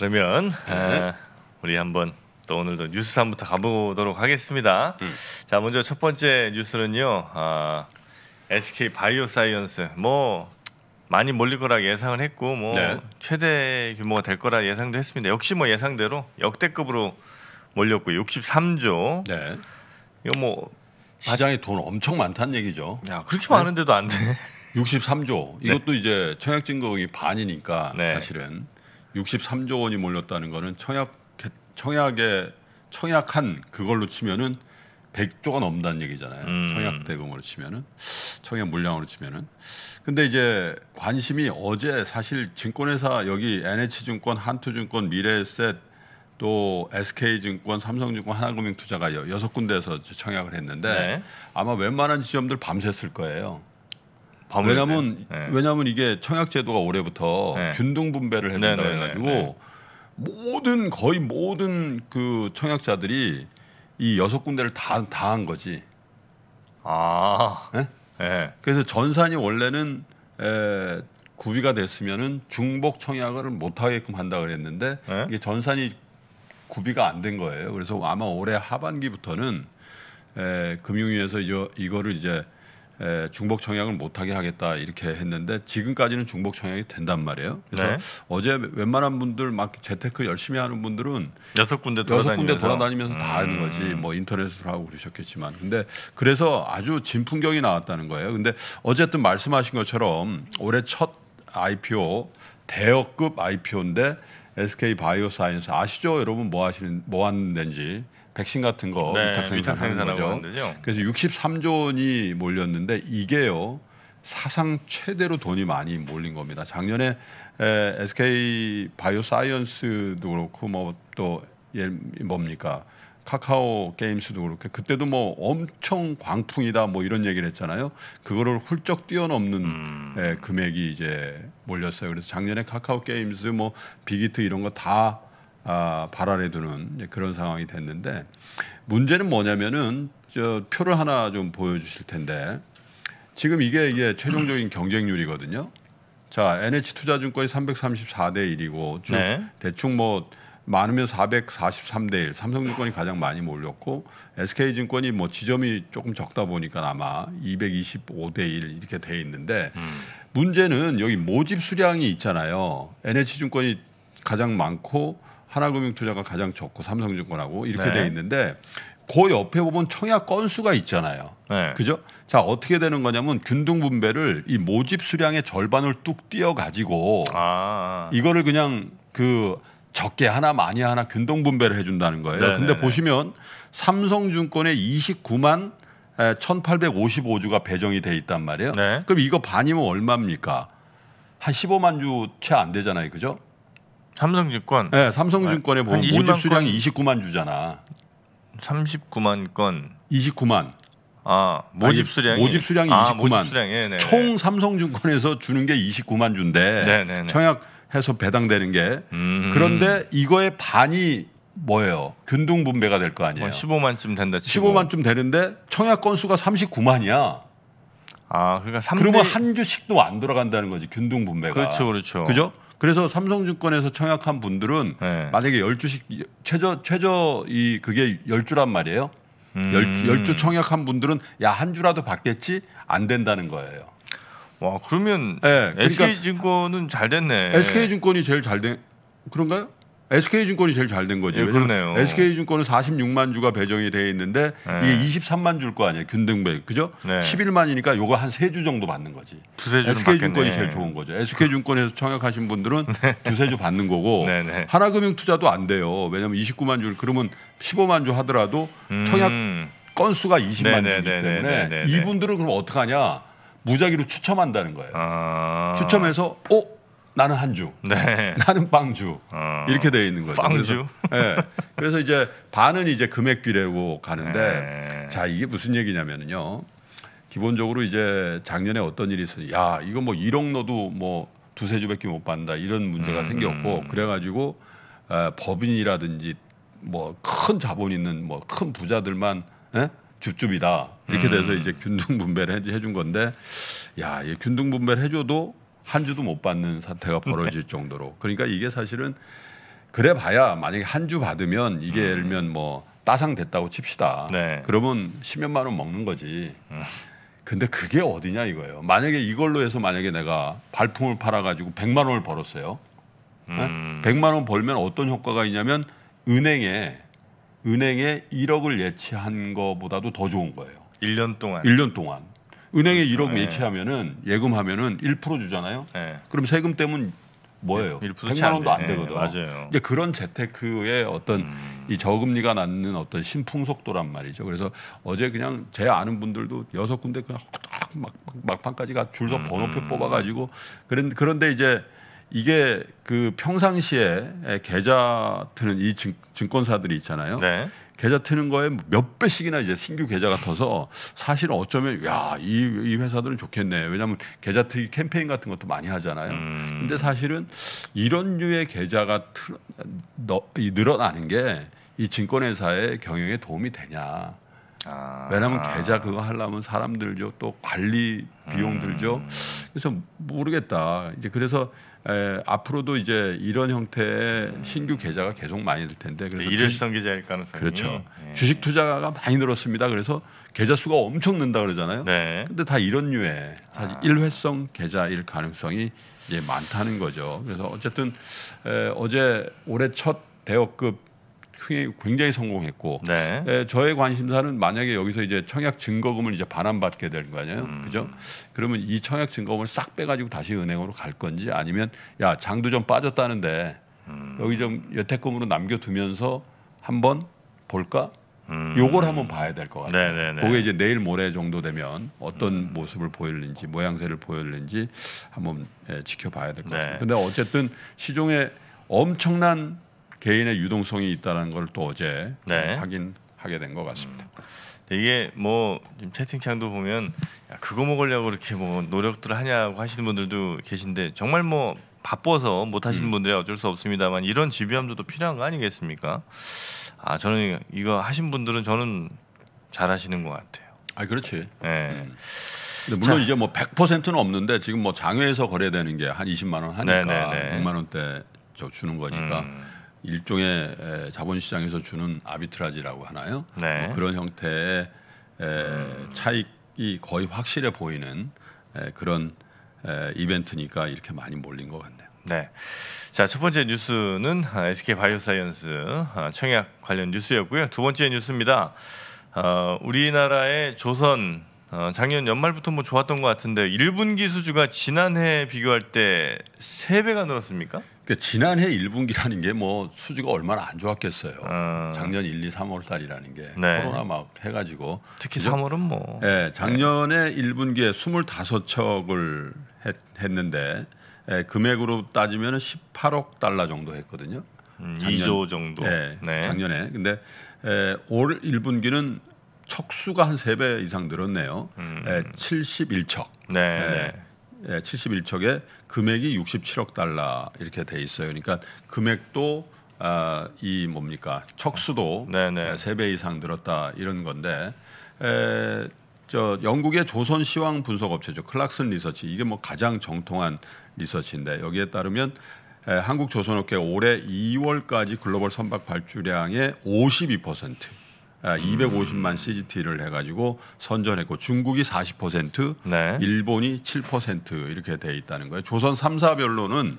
그러면 네. 아, 우리 한번 또 오늘도 뉴스 3부터 가보도록 하겠습니다. 음. 자, 먼저 첫 번째 뉴스는요. 아, SK 바이오사이언스 뭐 많이 몰릴 거라 예상을 했고 뭐 네. 최대 규모가 될 거라 예상도 했습니다. 역시 뭐 예상대로 역대급으로 몰렸고 63조. 네. 이거 뭐 시장에 돈 엄청 많다는 얘기죠. 야 그렇게 네? 많은데도 안 돼. 63조. 이것도 이제 청약 증거금이 반이니까 네. 사실은 63조 원이 몰렸다는 거는 청약 청약에 청약한 그걸로 치면은 100조가 넘다는 는 얘기잖아요. 음. 청약 대금으로 치면은 청약 물량으로 치면은 근데 이제 관심이 어제 사실 증권회사 여기 NH증권, 한투증권, 미래에셋 또 SK증권, 삼성증권, 하나금융투자가 여섯 군데에서 청약을 했는데 네. 아마 웬만한 지점들 밤샜을 거예요. 왜냐면 네. 왜냐면 이게 청약 제도가 올해부터 네. 균등 분배를 해준다 네, 네, 네, 해가지고 네. 모든 거의 모든 그 청약자들이 이 여섯 군데를 다 다 한 거지. 아. 네? 그래서 전산이 원래는 에, 구비가 됐으면은 중복 청약을 못 하게끔 한다 그랬는데 이게 전산이 구비가 안 된 거예요. 그래서 아마 올해 하반기부터는 에, 금융위에서 이제 이거를 이제 중복 청약을 못하게 하겠다 이렇게 했는데 지금까지는 중복 청약이 된단 말이에요. 그래서 네. 어제 웬만한 분들 막 재테크 열심히 하는 분들은 여섯 군데 돌아다니면서, 돌아다니면서 다 하는 음. 거지 뭐 인터넷으로 하고 그러셨겠지만 근데 그래서 아주 진풍경이 나왔다는 거예요. 근데 어쨌든 말씀하신 것처럼 올해 첫 IPO 대역급 IPO인데 SK 바이오사이언스 아시죠 여러분 뭐 하시는 뭐 하는 덴지 백신 같은 거 네, 위탁생산하는 거죠. 그래서 63조 원이 몰렸는데 이게요 사상 최대로 돈이 많이 몰린 겁니다. 작년에 에, SK 바이오사이언스도 그렇고 뭐또 예, 뭡니까 카카오 게임스도 그렇게 그때도 뭐 엄청 광풍이다 뭐 이런 얘기를 했잖아요. 그거를 훌쩍 뛰어넘는 음. 에, 예, 금액이 이제 몰렸어요. 그래서 작년에 카카오 게임스 뭐 빅히트 이런 거다 아, 발 아래 두는 그런 상황이 됐는데 문제는 뭐냐면은 저 표를 하나 좀 보여주실 텐데 지금 이게 이게 최종적인 경쟁률이거든요. 자 NH투자증권이 334대 1이고 네. 대충 뭐 많으면 443대 1. 삼성증권이 가장 많이 몰렸고 SK증권이 뭐 지점이 조금 적다 보니까 아마 225대 1 이렇게 돼 있는데 음. 문제는 여기 모집 수량이 있잖아요. NH증권이 가장 많고 하나금융투자가 가장 적고 삼성증권하고 이렇게 네. 돼 있는데 그 옆에 보면 청약 건수가 있잖아요. 네. 그죠? 자 어떻게 되는 거냐면 균등 분배를 이 모집 수량의 절반을 뚝 띄어 가지고 아. 이거를 그냥 그 적게 하나 많이 하나 균등 분배를 해준다는 거예요. 네네네. 근데 네, 네. 보시면 삼성증권에 29만 1,855주가 배정이 돼 있단 말이에요. 네. 그럼 이거 반이면 얼마입니까? 한 15만 주 채 안 되잖아요, 그죠? 삼성증권. 네, 삼성증권에 보면 뭐 모집 수량이 29만 주잖아. 39만 건. 29만. 아 모집 수량이 모집 수량이 아, 29만. 수량. 총 삼성증권에서 주는 게 29만 주인데 네, 네, 네, 청약해서 배당되는 게 음. 그런데 이거의 반이 뭐예요? 균등 분배가 될 거 아니에요? 어, 뭐 15만쯤 된다. 치고. 15만쯤 되는데 청약 건수가 39만이야. 아, 그러니까 3대... 그러면 한 주씩도 안 돌아간다는 거지 균등 분배가. 그렇죠, 그렇죠. 그죠? 그래서 삼성증권에서 청약한 분들은 네. 만약에 열주씩 최저 최저 이 그게 열주란 말이에요. 음. 열주 청약한 분들은 야 한 주라도 받겠지 안 된다는 거예요. 와 그러면 네, 그러니까 SK증권은 잘 됐네. SK증권이 제일 잘 된. 그런가요? SK증권이 제일 잘 된 거죠. 예, 그러네요. SK증권은 46만 주가 배정이 돼 있는데 네. 이게 23만 주일 거 아니에요. 균등배. 그죠? 네. 11만이니까 요거 한3주 정도 받는 거지. 두세 주 SK증권이 제일 좋은 거죠. SK증권에서 청약하신 분들은 네. 두세 주 받는 거고 네, 네. 하나금융 투자도 안 돼요. 왜냐면 29만 주 그러면 15만 주 하더라도 음. 청약 건수가 20만 주이기 때문에 이분들은 그럼 어떡하냐? 무작위로 추첨한다는 거예요. 아. 추첨해서 어 나는 한주, 네. 나는 빵주 어. 이렇게 되어 있는 거죠. 빵주. 그래서, 네. 그래서 이제 반은 이제 금액비례고 가는데 네. 자 이게 무슨 얘기냐면요. 기본적으로 이제 작년에 어떤 일이 있었냐. 야 이거 뭐 1억 넣어도 뭐 두세 주밖에 못 받는다 이런 문제가 음. 생겼고 음. 그래가지고 에, 어, 법인이라든지 뭐 큰 자본 있는 뭐 큰 부자들만 에? 예? 줍줍이다 이렇게 음. 돼서 이제 균등 분배를 해준 건데 야 이 균등 분배를 해줘도 한 주도 못 받는 사태가 네. 벌어질 정도로. 그러니까 이게 사실은 그래 봐야 만약에 한 주 받으면 이게 음. 예를 들면 뭐 따상 됐다고 칩시다. 네. 그러면 십몇만 원 먹는 거지. 음. 근데 그게 어디냐 이거예요. 만약에 이걸로 해서 만약에 내가 발품을 팔아 가지고 백만 원을 벌었어요. 네? 음. 백만원 벌면 어떤 효과가 있냐면 은행에 은행에 일억을 예치한 거보다도 더 좋은 거예요. 일년 동안. 1년 동안. 은행에 1억 그러니까, 예. 매치하면은 예금하면은 1% 주잖아요. 예. 그럼 세금 때문 뭐예요? 100만 원도 안, 되거든. 예, 맞아요. 이제 그런 재테크의 어떤 음. 이 저금리가 낳는 어떤 신풍속도란 말이죠. 그래서 어제 그냥 제 아는 분들도 여섯 군데 그냥 막, 막판까지 가 줄서 음. 번호표 음. 뽑아가지고 그런 그런데 이제 이게 그 평상시에 계좌 트는 이 증, 증권사들이 있잖아요. 네. 계좌 트는 거에 몇 배씩이나 이제 신규 계좌가 터서 사실 어쩌면 야이 이 회사들은 좋겠네 왜냐하면 계좌 트기 캠페인 같은 것도 많이 하잖아요. 음. 근데 사실은 이런 류의 계좌가 틀, 너, 늘어나는 게 이 증권회사의 경영에 도움이 되냐. 아. 왜냐하면 계좌 그거 하려면 사람 들죠. 또 관리 비용 음. 들죠. 음. 그래서 모르겠다. 이제 그래서 에, 앞으로도 이제 이런 형태의 음. 신규 계좌가 계속 많이 들 텐데. 그래서 일회성 계좌일 가능성이. 그렇죠. 예. 주식 투자가 많이 늘었습니다. 그래서 계좌 수가 엄청 는다 그러잖아요. 네. 근데 다 이런 류의 사실 아. 일회성 계좌일 가능성이 이제 많다는 거죠. 그래서 어쨌든 에, 어제 올해 첫 대여급 굉장히 성공했고 네. 에, 저의 관심사는 만약에 여기서 이제 청약 증거금을 이제 반환받게 될 거 아니에요, 음. 그죠? 그러면 이 청약 증거금을 싹 빼가지고 다시 은행으로 갈 건지 아니면 야 장도 좀 빠졌다는데 음. 여기 좀 여태금으로 남겨두면서 한번 볼까? 음. 요걸 한번 봐야 될 것 같아요. 네네네. 네, 네. 그게 이제 내일 모레 정도 되면 어떤 음. 모습을 보일는지 모양새를 보일는지 한번 예, 지켜봐야 될 것같아요 네. 근데 어쨌든 시중에 엄청난 개인의 유동성이 있다는 걸 또 어제 네. 확인하게 된 것 같습니다. 음. 이게 뭐 채팅창도 보면 야, 그거 먹으려고 그렇게 뭐 노력들을 하냐고 하시는 분들도 계신데 정말 뭐 바빠서 못 하시는 음. 분들이 어쩔 수 없습니다만 이런 지비함도 필요한 거 아니겠습니까? 아 저는 이거 하신 분들은 저는 잘 하시는 것 같아요. 아 그렇지. 네. 음. 근데 물론 자. 이제 뭐 100%는 없는데 지금 뭐 장외에서 거래되는 게 한 20만 원 하니까 네네네. 1만 원대 주는 거니까 음. 일종의 자본시장에서 주는 아비트라지라고 하나요? 네. 뭐 그런 형태의 차익이 거의 확실해 보이는 그런 이벤트니까 이렇게 많이 몰린 것 같네요. 네. 자, 첫 번째 뉴스는 SK 아, 바이오사이언스 아, 청약 관련 뉴스였고요. 두 번째 뉴스입니다. 어, 우리나라의 조선 어, 작년 연말부터 뭐 좋았던 것 같은데 1분기 수주가 지난해 비교할 때 3배가 늘었습니까? 그러니까 지난해 1분기라는 게 뭐수지가 얼마나 안 좋았겠어요. 어. 작년 1, 2, 3월 달이라는 게 네. 코로나 막 해가지고 특히 3월은 뭐. 예, 네. 작년에 네. 1분기에 25척을 했, 했는데 예, 금액으로 따지면 18억 달러 정도 했거든요. 음, 작년, 2조 정도. 예, 네. 작년에. 근데 예, 올 1분기는 척수가 한3배 이상 늘었네요. 음. 예, 71척. 네. 예. 네. 예, 71척에 금액이 67억 달러 이렇게 돼 있어요. 그러니까 금액도 아, 이 뭡니까 척수도 네, 네. 예, 세배 이상 늘었다 이런 건데 에, 저 영국의 조선 시황 분석 업체죠 클락슨 리서치 이게 뭐 가장 정통한 리서치인데 여기에 따르면 에, 한국 조선업계 올해 2월까지 글로벌 선박 발주량의 52% 250만 아, CGT를 해가지고 선전했고 중국이 40% 네. 일본이 7% 이렇게 돼 있다는 거예요. 조선 3사별로는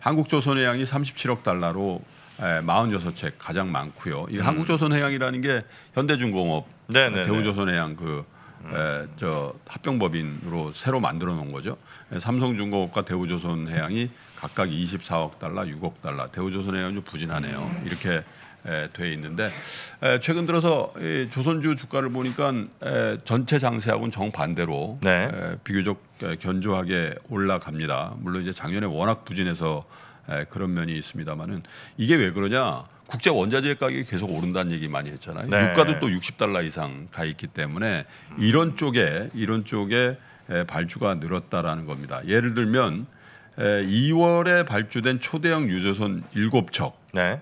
한국조선의 양이 37억 달러로 46책 가장 많고요. 이 음. 한국조선해양이라는 게 현대중공업 네네네. 네, 네. 대우조선해양 그 음. 에, 저 합병법인으로 새로 만들어 놓은 거죠. 삼성중공업과 대우조선해양이 각각 24억 달러, 6억 달러. 대우조선해양이 부진하네요. 음. 이렇게 예, 돼 있는데 예, 최근 들어서 조선주 주가를 보니까 예, 전체 장세하고는 정반대로 네. 비교적 견조하게 올라갑니다. 물론 이제 작년에 워낙 부진해서 그런 면이 있습니다만은 이게 왜 그러냐? 국제 원자재 가격이 계속 오른다는 얘기 많이 했잖아요. 네. 유가도 또 60달러 이상 가 있기 때문에 이런 쪽에 이런 쪽에 발주가 늘었다라는 겁니다. 예를 들면 2월에 발주된 초대형 유조선 7척 네.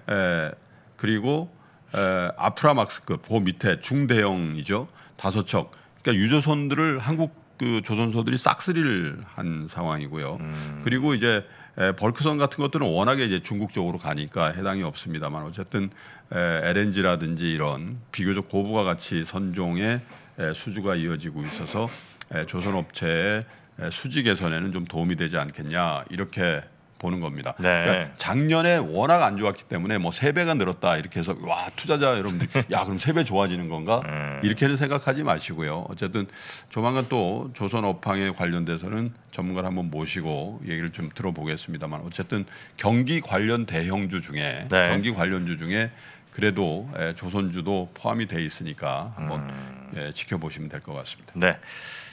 그리고 에, 아프라막스급 그 밑에 중대형이죠 다섯 척. 그러니까 유조선들을 한국 그 조선소들이 싹쓸이를 한 상황이고요. 음. 그리고 이제 에, 벌크선 같은 것들은 워낙에 이제 중국 쪽으로 가니까 해당이 없습니다만 어쨌든 에, LNG라든지 이런 비교적 고부가 가치 선종의 에, 수주가 이어지고 있어서 에, 조선 업체의 수지 개선에는 좀 도움이 되지 않겠냐 이렇게 보는 겁니다. 네. 그러니까 작년에 워낙 안 좋았기 때문에 뭐 세배가 늘었다 이렇게 해서 와 투자자 여러분들 야 그럼 세 배 좋아지는 건가 음. 이렇게는 생각하지 마시고요. 어쨌든 조만간 또 조선 업황에 관련돼서는 전문가를 한번 모시고 얘기를 좀 들어보겠습니다만 어쨌든 경기 관련 대형주 중에 네. 경기 관련주 중에 그래도 예, 조선주도 포함이 돼 있으니까 한번 음. 예, 지켜보시면 될 것 같습니다. 네.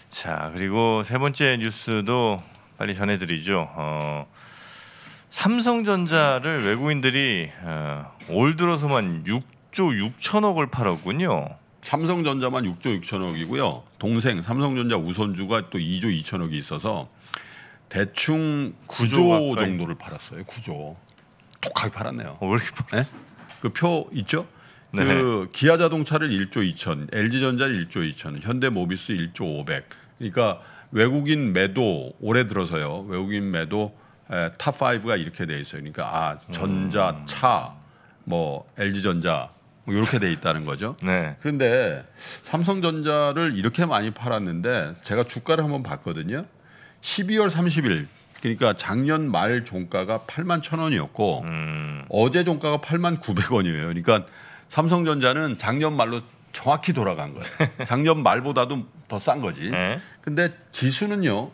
자 그리고 세 번째 뉴스도 빨리 전해드리죠. 어, 삼성전자를 외국인들이 어, 올 들어서만 6조 6천억을 팔았군요. 삼성전자만 6조 6천억이고요. 동생 삼성전자 우선주가 또 2조 2천억이 있어서 대충 9조, 9조 정도를 팔았어요. 9조. 독하게 팔았네요. 어, 왜 이렇게 팔 네? 그표 있죠? 네. 그 기아 자동차를 1조 2천, LG전자를 1조 2천, 현대모비스 1조 5백. 그러니까 외국인 매도 올해 들어서요. 외국인 매도 에, 탑 5가 이렇게 돼 있어요. 그러니까 아 전자, 음. 차, 뭐 LG 전자 뭐 이렇게 돼 있다는 거죠. 네. 그런데 삼성전자를 이렇게 많이 팔았는데 제가 주가를 한번 봤거든요. 12월 30일 그러니까 작년 말 종가가 8만 천 원이었고 음. 어제 종가가 8만 900원이에요. 그러니까 삼성전자는 작년 말로 정확히 돌아간 거예요. 작년 말보다도 더 싼 거지. 네. 근데 지수는요.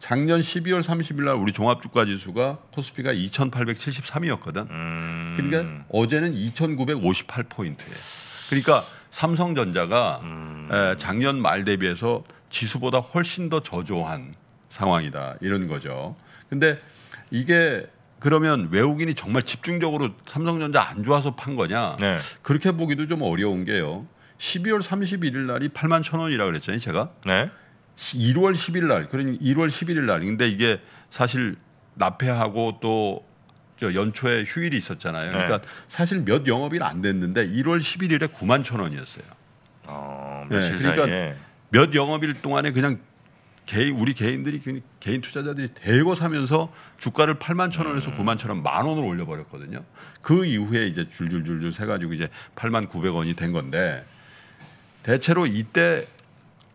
작년 12월 30일 날 우리 종합주가 지수가 코스피가 2,873이었거든. 음. 그러니까 어제는 2,958포인트예요. 그러니까 삼성전자가 음. 에, 작년 말 대비해서 지수보다 훨씬 더 저조한 상황이다 이런 거죠. 근데 이게 그러면 외국인이 정말 집중적으로 삼성전자 안 좋아서 판 거냐? 네. 그렇게 보기도 좀 어려운 게요. 12월 31일 날이 8만 0 원이라 고 그랬잖아요, 제가. 네. 1월 10일 날, 그러니까 1월 11일 날. 근데 이게 사실 납해하고 또 연초에 휴일이 있었잖아요. 네. 그러니까 네. 사실 몇 영업일 안 됐는데 1월 11일에 9만 천 원이었어요. 어, 네, 그러니까 사이에. 몇 영업일 동안에 그냥 개인 우리 개인들이 개인 투자자들이 대거 사면서 주가를 8만 천 원에서 음. 9만 천 원, 만 원을 올려버렸거든요. 그 이후에 이제 줄줄줄줄 세가지고 이제 8만 900원이 된 건데 대체로 이때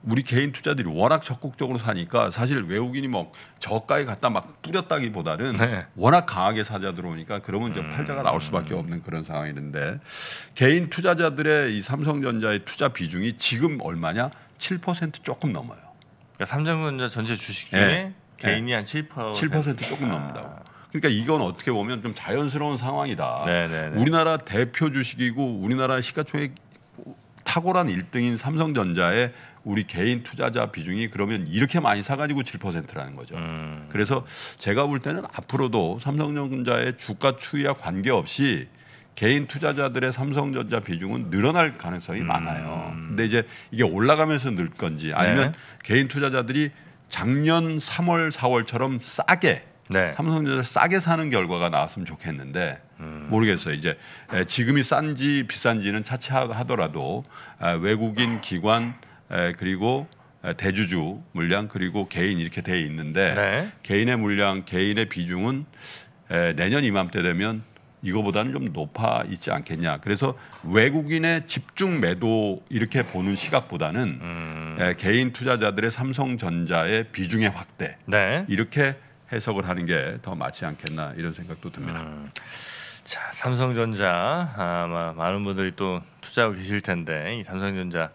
우리 개인 투자들이 워낙 적극적으로 사니까 사실 외국인이 뭐 저가에 갖다 막 뿌렸다기보다는 네. 워낙 강하게 사자 들어오니까 그러면 이제 음. 팔자가 나올 수밖에 없는 그런 상황이는데 개인 투자자들의 이 삼성전자의 투자 비중이 지금 얼마냐? 7% 조금 넘어요. 그러니까 삼성전자 전체 주식 중에 네. 개인이 네. 한7% 7% 조금 넘는다고. 그러니까 이건 어떻게 보면 좀 자연스러운 상황이다. 네네네. 네, 네. 우리나라 대표 주식이고 우리나라 시가총액 탁월한 1등인 삼성전자의 우리 개인 투자자 비중이 그러면 이렇게 많이 사가지고 7%라는 거죠. 음. 그래서 제가 볼 때는 앞으로도 삼성전자의 주가 추이와 관계없이 개인 투자자들의 삼성전자 비중은 늘어날 가능성이 음. 많아요. 근데 이제 이게 올라가면서 늘 건지 아니면 네. 개인 투자자들이 작년 3월, 4월처럼 싸게 네. 삼성전자 싸게 사는 결과가 나왔으면 좋겠는데 음. 모르겠어요. 이제 지금이 싼지 비싼지는 차치하더라도 외국인 기관 그리고 대주주 물량 그리고 개인 이렇게 돼 있는데 네. 개인의 물량 개인의 비중은 내년 이맘때 되면 이거보다는 좀 높아 있지 않겠냐. 그래서 외국인의 집중 매도 이렇게 보는 시각보다는 음. 개인 투자자들의 삼성전자의 비중의 확대 네. 이렇게 해석을 하는 게 더 맞지 않겠나 이런 생각도 듭니다. 음. 자, 삼성전자 아마 많은 분들이 또 투자하고 계실 텐데 이 삼성전자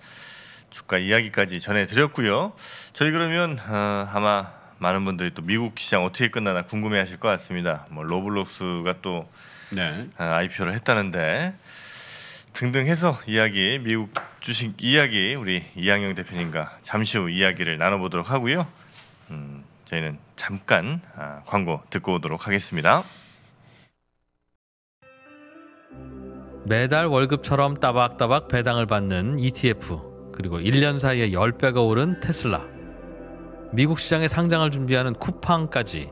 주가 이야기까지 전해드렸고요. 저희 그러면 어, 아마 많은 분들이 또 미국 시장 어떻게 끝나나 궁금해하실 것 같습니다. 뭐 로블록스가 또 네. 어, 아, IPO를 했다는데 등등해서 이야기 미국 주식 이야기 우리 이양영 대표님과 잠시 후 이야기를 나눠보도록 하고요. 음, 저희는 잠깐 아, 광고 듣고 오도록 하겠습니다. 매달 월급처럼 따박따박 배당을 받는 ETF 그리고 1년 사이에 10배가 오른 테슬라 미국 시장에 상장을 준비하는 쿠팡까지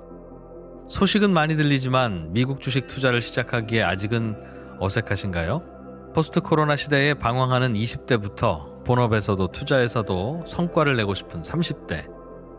소식은 많이 들리지만 미국 주식 투자를 시작하기에 아직은 어색하신가요? 포스트 코로나 시대에 방황하는 20대부터 본업에서도 투자에서도 성과를 내고 싶은 30대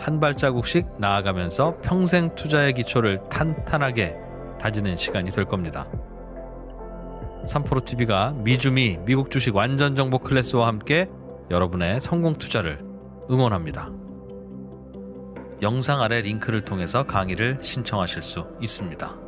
한 발자국씩 나아가면서 평생 투자의 기초를 탄탄하게 다지는 시간이 될 겁니다. 3프로 TV가 미주미 미국 주식 완전 정보 클래스와 함께 여러분의 성공 투자를 응원합니다. 영상 아래 링크를 통해서 강의를 신청하실 수 있습니다.